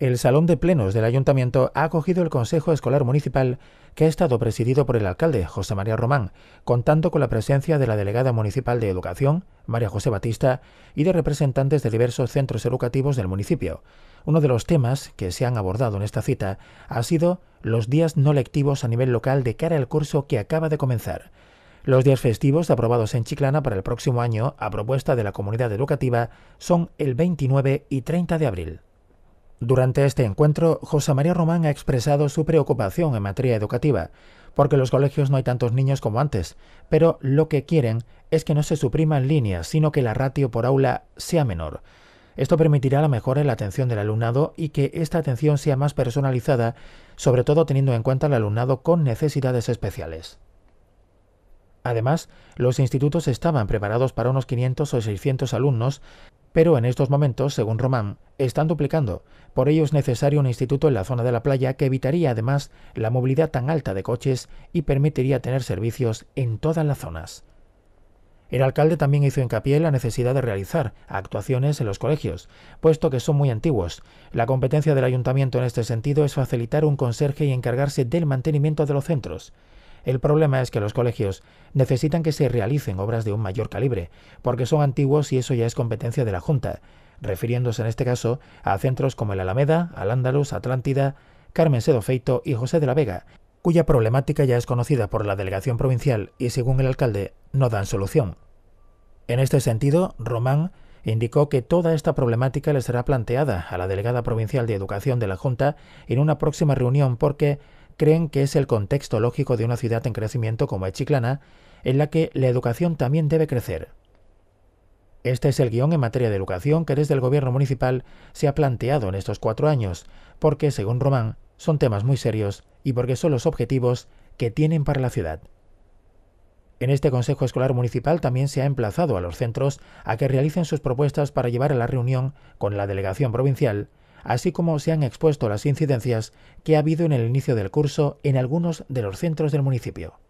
El Salón de Plenos del Ayuntamiento ha acogido el Consejo Escolar Municipal, que ha estado presidido por el alcalde José María Román, contando con la presencia de la delegada municipal de Educación, María José Batista, y de representantes de diversos centros educativos del municipio. Uno de los temas que se han abordado en esta cita ha sido los días no lectivos a nivel local de cara al curso que acaba de comenzar. Los días festivos aprobados en Chiclana para el próximo año, a propuesta de la comunidad educativa, son el 29 y 30 de abril. Durante este encuentro, José María Román ha expresado su preocupación en materia educativa, porque en los colegios no hay tantos niños como antes, pero lo que quieren es que no se supriman líneas, sino que la ratio por aula sea menor. Esto permitirá la mejora en la atención del alumnado y que esta atención sea más personalizada, sobre todo teniendo en cuenta al alumnado con necesidades especiales. Además, los institutos estaban preparados para unos 500 o 600 alumnos, pero en estos momentos, según Román, están duplicando. Por ello es necesario un instituto en la zona de la playa que evitaría además la movilidad tan alta de coches y permitiría tener servicios en todas las zonas. El alcalde también hizo hincapié en la necesidad de realizar actuaciones en los colegios, puesto que son muy antiguos. La competencia del ayuntamiento en este sentido es facilitar un conserje y encargarse del mantenimiento de los centros. El problema es que los colegios necesitan que se realicen obras de un mayor calibre, porque son antiguos y eso ya es competencia de la Junta, refiriéndose en este caso a centros como el Alameda, Al-Ándalus, Atlántida, Carmen Sedo Feito y José de la Vega, cuya problemática ya es conocida por la delegación provincial y, según el alcalde, no dan solución. En este sentido, Román indicó que toda esta problemática le será planteada a la delegada provincial de Educación de la Junta en una próxima reunión porque creen que es el contexto lógico de una ciudad en crecimiento como Echiclana en la que la educación también debe crecer. Este es el guión en materia de educación que desde el gobierno municipal se ha planteado en estos cuatro años, porque, según Román, son temas muy serios y porque son los objetivos que tienen para la ciudad. En este Consejo Escolar Municipal también se ha emplazado a los centros a que realicen sus propuestas para llevar a la reunión con la delegación provincial así como se han expuesto las incidencias que ha habido en el inicio del curso en algunos de los centros del municipio.